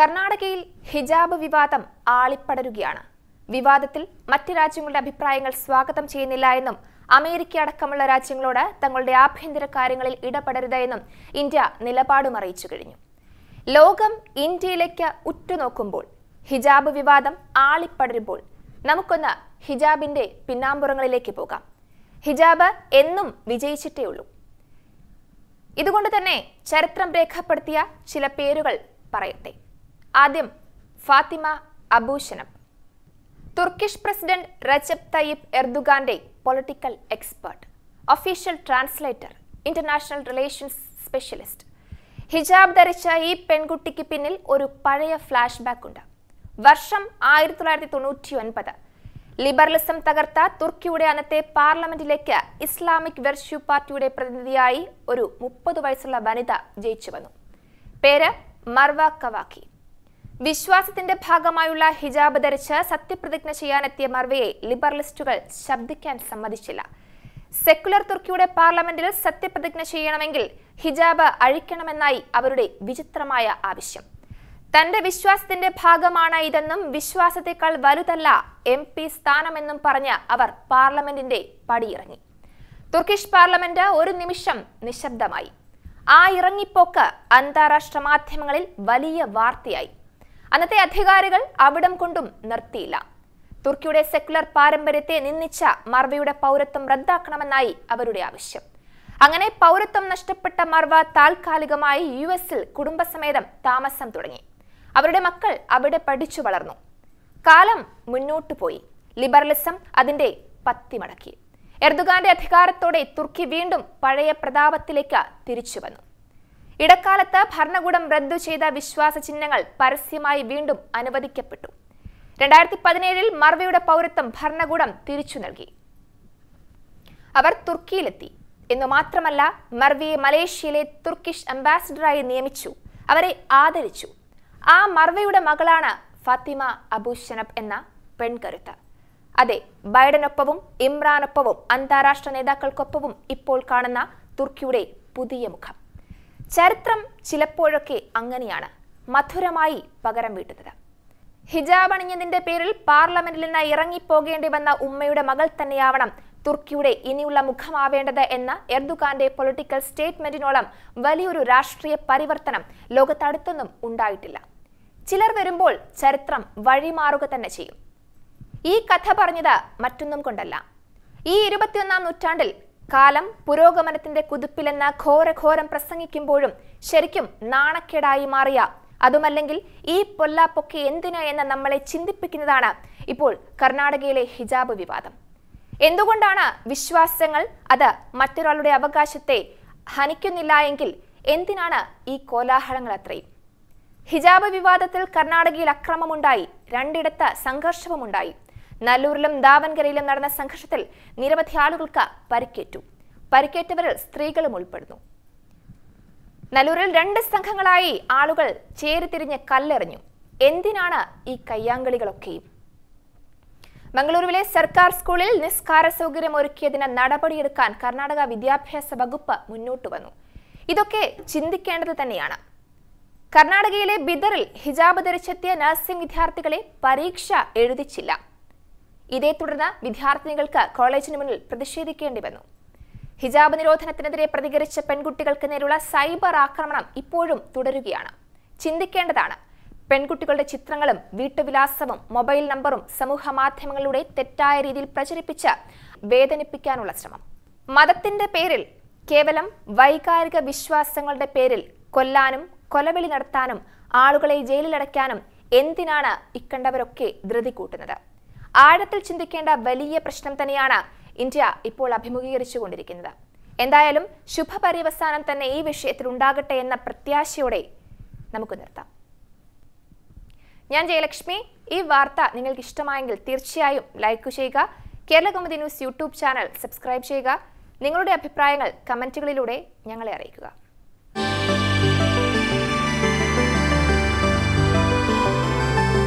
കർണാടകയിൽ ഹിജാബ് വിവാദം ആളിപ്പടരുകയാണ് വിവാദത്തിൽ മറ്റ് രാജ്യങ്ങളുടെ അഭിപ്രായങ്ങൾ സ്വാഗതം ചെയ്യുന്നില്ല എന്നും അമേരിക്ക അടക്കമുള്ള രാജ്യങ്ങളോട് തങ്ങളുടെ ആഭ്യന്തര കാര്യങ്ങളിൽ ഇടപെടരുത് എന്നും ഇന്ത്യ നിലപാടും അറിയിച്ചു കഴിഞ്ഞു ലോകം ഇന്ത്യയിലേക്ക് ഉറ്റുനോക്കുമ്പോൾ ഹിജാബ് വിവാദം ആളിപ്പടരുമ്പോൾ നമുക്കൊന്ന് ഹിജാബിന്റെ പിന്നാമ്പുറങ്ങളിലേക്ക് പോകാം ഹിജാബ് എന്നും വിജയിച്ചിട്ടേ ഉള്ളൂ ഇതുകൊണ്ട് തന്നെ ചരിത്രം രേഖപ്പെടുത്തിയ ചില പേരുകൾ പറയട്ടെ ആദ്യം Fatima Abushanab Turkish president Recep Tayyip എർദുഗാന്റെ political expert official translator international relations specialist ഹിജാബ് ധരിച്ച ഈ പെൺകുട്ടിക്ക് പിന്നിൽ ഒരു പഴയ ഫ്ലാഷ് ബാക്ക് ഉണ്ട് വർഷം ആയിരത്തി തൊള്ളായിരത്തി തൊണ്ണൂറ്റി ഒൻപത് ലിബറലിസം തകർത്ത തുർക്കിയുടെ അന്നത്തെ പാർലമെന്റിലേക്ക് ഇസ്ലാമിക് വെർഷ്യൂ പാർട്ടിയുടെ പ്രതിനിധിയായി ഒരു മുപ്പത് വയസ്സുള്ള വനിത ജയിച്ചു വന്നു പേര് മർവ കവാക്കി വിശ്വാസത്തിന്റെ ഭാഗമായുള്ള ഹിജാബ് ധരിച്ച് സത്യപ്രതിജ്ഞ ചെയ്യാനെത്തിയ മർവയെ ലിബറലിസ്റ്റുകൾ ശബ്ദിക്കാൻ സമ്മതിച്ചില്ല സെക്കുലർ തുർക്കിയുടെ പാർലമെന്റിൽ സത്യപ്രതിജ്ഞ ചെയ്യണമെങ്കിൽ ഹിജാബ് അഴിക്കണമെന്നായി അവരുടെ വിചിത്രമായ ആവശ്യം തന്റെ വിശ്വാസത്തിന്റെ ഭാഗമാണ് ഇതെന്നും വിശ്വാസത്തെക്കാൾ വലുതല്ല എം പി സ്ഥാനമെന്നും പറഞ്ഞ് അവർ പാർലമെന്റിന്റെ പടിയിറങ്ങി തുർക്കിഷ് പാർലമെന്റ് ഒരു നിമിഷം നിശബ്ദമായി ആ ഇറങ്ങിപ്പോക്ക് അന്താരാഷ്ട്ര മാധ്യമങ്ങളിൽ വലിയ വാർത്തയായി അന്നത്തെ അധികാരികൾ അവിടം കൊണ്ടും നിർത്തിയില്ല തുർക്കിയുടെ സെക്കുലർ പാരമ്പര്യത്തെ നിന്ദിച്ച മർവയുടെ പൗരത്വം റദ്ദാക്കണമെന്നായി അവരുടെ ആവശ്യം അങ്ങനെ പൗരത്വം നഷ്ടപ്പെട്ട മർവ താൽക്കാലികമായി യു എസിൽ കുടുംബസമേതം താമസം തുടങ്ങി അവരുടെ മക്കൾ അവിടെ പഠിച്ചു വളർന്നു കാലം മുന്നോട്ടു പോയി ലിബറലിസം അതിന്റെ പത്തിമടക്കി എർദുഗാന്റെ അധികാരത്തോടെ തുർക്കി വീണ്ടും പഴയ പ്രതാപത്തിലേക്ക് തിരിച്ചു വന്നു ഇടക്കാലത്ത് ഭരണകൂടം റദ്ദു ചെയ്ത വിശ്വാസ ചിഹ്നങ്ങൾ പരസ്യമായി വീണ്ടും അനുവദിക്കപ്പെട്ടു രണ്ടായിരത്തി പതിനേഴിൽ മർവയുടെ പൗരത്വം ഭരണകൂടം തിരിച്ചു നൽകി അവർ തുർക്കിയിലെത്തി എന്നു മാത്രമല്ല മർവിയെ മലേഷ്യയിലെ തുർക്കിഷ് അംബാസിഡറായി നിയമിച്ചു അവരെ ആദരിച്ചു ആ മർവയുടെ മകളാണ് ഫാത്തിമ അബു ഷനബ് എന്ന പെൺകരുത്ത് അതെ ബൈഡനൊപ്പവും ഇമ്രാനൊപ്പവും അന്താരാഷ്ട്ര നേതാക്കൾക്കൊപ്പവും ഇപ്പോൾ കാണുന്ന തുർക്കിയുടെ പുതിയ മുഖം ചരിത്രം ചിലപ്പോഴൊക്കെ അങ്ങനെയാണ് മധുരമായി പകരം വീട്ടുന്നത് ഹിജാബ് അണിഞ്ഞതിന്റെ പേരിൽ പാർലമെന്റിൽ നിന്ന് ഇറങ്ങിപ്പോകേണ്ടി വന്ന ഉമ്മയുടെ മകൾ തന്നെയാവണം തുർക്കിയുടെ ഇനിയുള്ള മുഖമാവേണ്ടത് എന്ന എർദുഖാന്റെ പൊളിറ്റിക്കൽ സ്റ്റേറ്റ്മെന്റിനോളം വലിയൊരു രാഷ്ട്രീയ പരിവർത്തനം ലോകത്തടുത്തൊന്നും ഉണ്ടായിട്ടില്ല ചിലർ വരുമ്പോൾ ചരിത്രം വഴിമാറുക തന്നെ ചെയ്യും ഈ കഥ പറഞ്ഞത് മറ്റൊന്നും കൊണ്ടല്ല ഈ ഇരുപത്തിയൊന്നാം നൂറ്റാണ്ടിൽ കാലം പുരോഗമനത്തിന്റെ കുതിപ്പിലെന്ന ഘോരഘോരം പ്രസംഗിക്കുമ്പോഴും ശരിക്കും നാണക്കേടായി മാറിയ അതുമല്ലെങ്കിൽ ഈ പൊല്ലാപ്പൊക്കെ എന്തിന് എന്ന് നമ്മളെ ചിന്തിപ്പിക്കുന്നതാണ് ഇപ്പോൾ കർണാടകയിലെ ഹിജാബ് വിവാദം എന്തുകൊണ്ടാണ് വിശ്വാസങ്ങൾ അത് മറ്റൊരാളുടെ അവകാശത്തെ ഹനിക്കുന്നില്ല എങ്കിൽ എന്തിനാണ് ഈ കോലാഹലങ്ങൾ അത്രയും ഹിജാബ് വിവാദത്തിൽ കർണാടകയിൽ അക്രമമുണ്ടായി രണ്ടിടത്ത് സംഘർഷവുമുണ്ടായി നല്ലൂരിലും ദാവൻകരയിലും നടന്ന സംഘർഷത്തിൽ നിരവധി ആളുകൾക്ക് പരിക്കേറ്റു പരിക്കേറ്റവരിൽ സ്ത്രീകളും ഉൾപ്പെടുന്നു നല്ലൂരിൽ രണ്ട് സംഘങ്ങളായി ആളുകൾ ചേരിതിരിഞ്ഞ് കല്ലെറിഞ്ഞു എന്തിനാണ് ഈ കയ്യാങ്കളികളൊക്കെയും മംഗളൂരുവിലെ സർക്കാർ സ്കൂളിൽ നിസ്കാര സൗകര്യം ഒരുക്കിയതിന് നടപടിയെടുക്കാൻ കർണാടക വിദ്യാഭ്യാസ വകുപ്പ് മുന്നോട്ട് വന്നു ഇതൊക്കെ ചിന്തിക്കേണ്ടത് തന്നെയാണ് കർണാടകയിലെ ബിദറിൽ ഹിജാബ് ധരിച്ചെത്തിയ നഴ്സിംഗ് വിദ്യാർത്ഥികളെ പരീക്ഷ എഴുതിച്ചില്ല ഇതേ തുടർന്ന് വിദ്യാർത്ഥിനികൾക്ക് കോളേജിന് മുന്നിൽ പ്രതിഷേധിക്കേണ്ടി വന്നു ഹിജാബ് നിരോധനത്തിനെതിരെ പ്രതികരിച്ച പെൺകുട്ടികൾക്ക് നേരെയുള്ള സൈബർ ആക്രമണം ഇപ്പോഴും തുടരുകയാണ് ചിന്തിക്കേണ്ടതാണ് പെൺകുട്ടികളുടെ ചിത്രങ്ങളും വീട്ടുവിലാസവും മൊബൈൽ നമ്പറും സമൂഹ മാധ്യമങ്ങളിലൂടെ തെറ്റായ രീതിയിൽ പ്രചരിപ്പിച്ച് വേദനിപ്പിക്കാനുള്ള ശ്രമം മതത്തിന്റെ പേരിൽ കേവലം വൈകാരിക വിശ്വാസങ്ങളുടെ പേരിൽ കൊല്ലാനും കൊലവിളി നടത്താനും ആളുകളെ ജയിലിലടയ്ക്കാനും എന്തിനാണ് ഇക്കണ്ടവരൊക്കെ ധൃതി കൂട്ടുന്നത് ആഴത്തിൽ ചിന്തിക്കേണ്ട വലിയ പ്രശ്നം തന്നെയാണ് ഇന്ത്യ ഇപ്പോൾ അഭിമുഖീകരിച്ചുകൊണ്ടിരിക്കുന്നത് എന്തായാലും ശുഭപര്യവസാനം തന്നെ ഈ വിഷയത്തിൽ ഉണ്ടാകട്ടെ എന്ന പ്രത്യാശയോടെ നമുക്ക് നിർത്താം ഞാൻ ജയലക്ഷ്മി ഈ വാർത്ത നിങ്ങൾക്ക് ഇഷ്ടമായെങ്കിൽ തീർച്ചയായും ലൈക്ക് ചെയ്യുക Kerala Kaumudi news YouTube channel subscribe ചെയ്യുക നിങ്ങളുടെ അഭിപ്രായങ്ങൾ കമൻറ്റുകളിലൂടെ ഞങ്ങളെ അറിയിക്കുക